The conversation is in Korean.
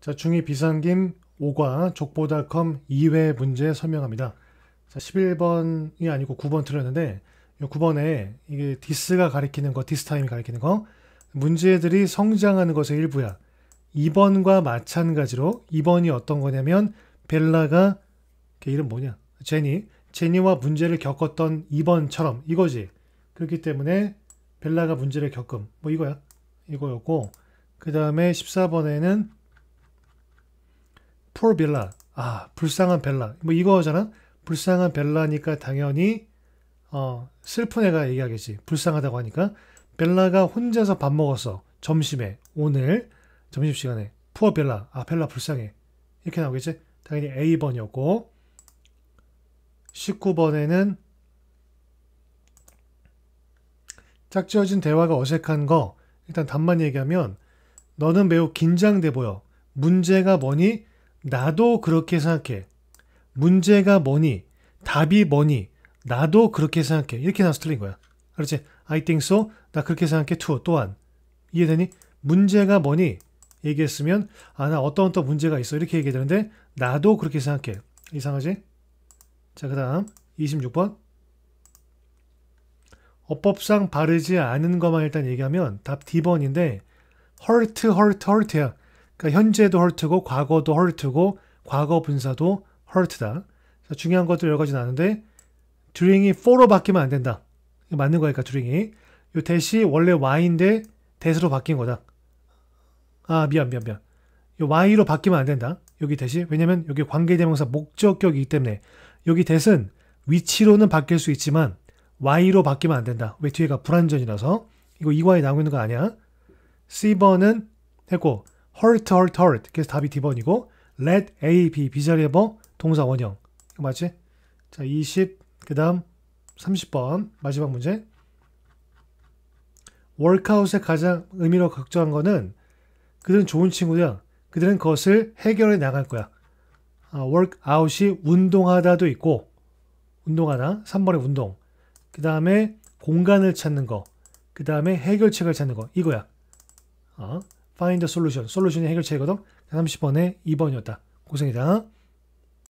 자, 중위 비상김 5과 족보닷컴 2회 문제 설명합니다. 자, 11번이 아니고 9번 틀렸는데 9번에 이게 디스가 가리키는 거, 디스타임이 가리키는 거 문제들이 성장하는 것의 일부야. 2번과 마찬가지로 2번이 어떤 거냐면 벨라가 걔 이름 뭐냐? 제니. 제니와 문제를 겪었던 2번처럼 이거지. 그렇기 때문에 벨라가 문제를 겪음. 뭐 이거야. 이거였고 그 다음에 14번에는 포 빌라. 아, 불쌍한 벨라. 뭐 이거잖아. 불쌍한 벨라니까 당연히 어, 슬픈 애가 얘기하겠지. 불쌍하다고 하니까 벨라가 혼자서 밥 먹었어. 점심에 오늘 점심 시간에 푸어 벨라. 아, 벨라 불쌍해. 이렇게 나오겠지. 당연히 A번이었고 19번에는 짝지어진 대화가 어색한 거 일단 답만 얘기하면 너는 매우 긴장돼 보여. 문제가 뭐니? 나도 그렇게 생각해. 문제가 뭐니? 답이 뭐니? 나도 그렇게 생각해. 이렇게 나서 틀린 거야. 그렇지? I think so. 나 그렇게 생각해. too. 또한. 이해되니? 문제가 뭐니? 얘기했으면 아 나 어떤 어떤 문제가 있어. 이렇게 얘기 되는데 나도 그렇게 생각해. 이상하지? 자, 그 다음 26번. 어법상 바르지 않은 것만 일단 얘기하면 답 D번인데 hurt, hurt, hurt야. 그러니까 현재도 헐트고 과거도 헐트고 과거 분사도 헐트다. 중요한 것들 여러 가지 나는데 during이 for로 바뀌면 안 된다. 맞는 거니까 during이. 요 대시 원래 y인데 대수로 바뀐 거다. 아 미안 미안 미안. 요 y로 바뀌면 안 된다. 여기 대시 왜냐면 여기 관계대명사 목적격이기 때문에 여기 대신 위치로는 바뀔 수 있지만 y로 바뀌면 안 된다. 왜 뒤에가 불완전이라서 이거 이과에 나오고 있는 거 아니야? C번은 했고 hurt, hurt, hurt. 그래서 답이 D번이고 let A, B, B 자리에 뭐 동사 원형. 맞지? 자, 20, 그 다음 30번 마지막 문제. 워크아웃의 가장 의미로 걱정한 거는 그들은 좋은 친구야. 그들은 그것을 해결해 나갈 거야. 아, 워크아웃이 운동하다도 있고 운동하다 3번의 운동 그 다음에 공간을 찾는 거그 다음에 해결책을 찾는 거 이거야 어? find solution. 솔루션이 해결책이거든. 30번에 2번이었다. 고생이다.